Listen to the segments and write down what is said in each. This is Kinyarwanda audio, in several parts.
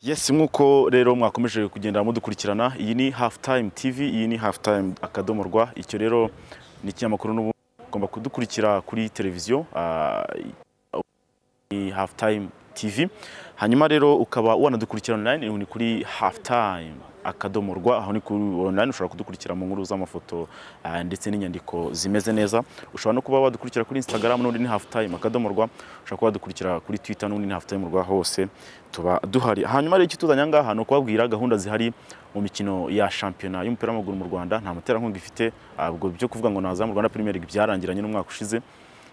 Yes nk'uko rero mwakomeje kugenda mudukurikirana iyi ni half time TV, iyi ni hafu tayimu akadomo rwa icyo rero ni ikinyamakuru n'ubu ugomba kudukurikira kuri televiziyo ah, hafu tayimu tv hanyuma rero ukaba wanadukurikira online ni kuri half time akadomo rwa aho ni kuri online ushobora kudukurikira mu nkuru z'amafoto eh, ndetse n'inyandiko zimeze neza ushobora no kuba wadukurikira kuri instagram n'undi ni half time akadomo rwa ushobora kuba wadukurikira kuri twitter n'undi ni half time rwa hose tuba duhari hanyuma rero ikituzanye ngaha ni ukubabwira gahunda zihari mu mikino ya shampiyona y'umupira w'amaguru mu Rwanda nta muterankunga ifite ubwo byo kuvuga ngo naza mu Rwanda Premier byarangiranye n'umwaka ushize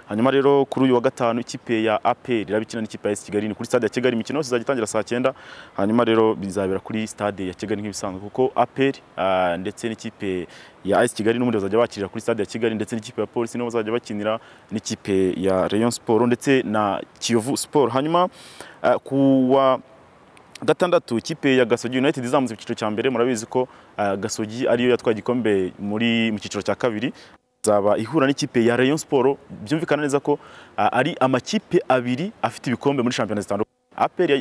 hanyuma rero kuri uyu wa gatanu ikipe ya APR irabikina n'ikipe ya Kigali ni kuri stade ya Kigali imikino izajya itangira saa cyenda hanyuma rero bizabera kuri stade ya Kigali nk'ibisanzwe kuko APR ah, ndetse n'ikipe ya AS Kigali n'ubundi bazajya bakirira kuri stade ya Kigali ndetse n'ikipe ya Polisi nibo bazajya bakinira n'ikipe ya Rayon Sport ndetse na Kiyovu Sport hanyuma uh, ah, kuwa gatandatu ikipe ya Gasogi United izamutse icyiciro cya mbere murabizi ko uh, Gasogi ariyo yatwaye igikombe muri mu cyiciro cya kabiri zaba ihura n'ikipe ya Rayon Sport byumvikana neza ko ari amakipe abiri afite ibikombe muri shampiyona zitandukanye APR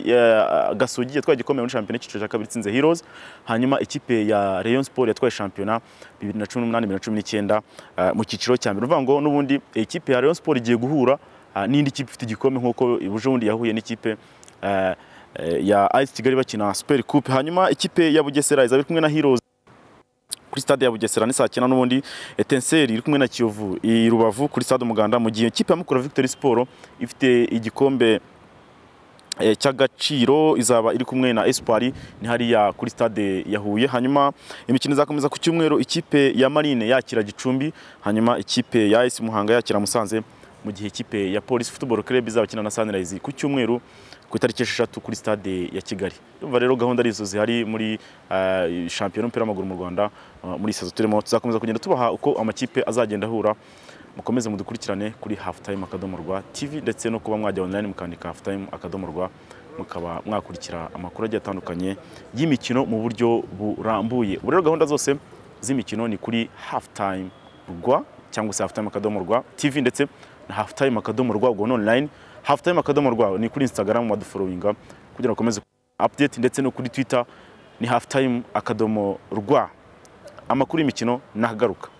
Gasogi yatwaye igikombe muri shampiyona cyiciro cya kabiri itsinze Heroes hanyuma ikipe ya Rayon Sport yatwaye shampiyona 2018-2019 mu cyiciro cya mbere uvuga ngo n'ubundi ikipe ya Rayon Sport igiye guhura n'indi kipe ifite igikombe nk'uko ubuje bundi yahuye n'ikipe ya ice Kigali bakina Super Coupe hanyuma ikipe ya Bugesera izaba kumwe na Heroes kuri stade ya Bugesera ni saa 9 n'ubundi Etincelle iri kumwe na Kiyovu i Rubavu kuri stade Umuganda mu gihe ikipe ya Mukura Victory Sport ifite igikombe eh, cy'agaciro izaba iri kumwe na Espoir ni hariya kuri stade ya Huye hanyuma imikino izakomeza ku cyumweru ikipe ya Marine yakira Gicumbi hanyuma ikipe ya AS Muhanga yakira Musanze mu gihe ikipe ya polisi football club izabakina na sunrise ku cyumweru ku itariki esheshatu kuri stade ya kigali urumva rero gahunda arizo zihari muri eh, shampiyona y'umupira w'amaguru mu rwanda eh, muri sazo turimo tuzakomeza kugenda tubaha uko amakipe azagenda ahura mukomeze mudukurikirane kuri hafu tayime akadomo rwa tivi ndetse no kuba mwajya online mukandika hafu tayime akadomo rwa mukaba mwakurikira amakuru agiye atandukanye y'imikino mu buryo burambuye ubu rero gahunda zose z'imikino ni kuri hafu tayime rwa cyangwa se hafu tayime akadomo rwa tivi ndetse haftime akadomo rwa ubwo online haftime akadomo rwa ni kuri instagram wadufollowinga kugira ngo ukomeze update ndetse no kuri twitter ni haftime akadomo rwa amakuru y'imikino nahagaruka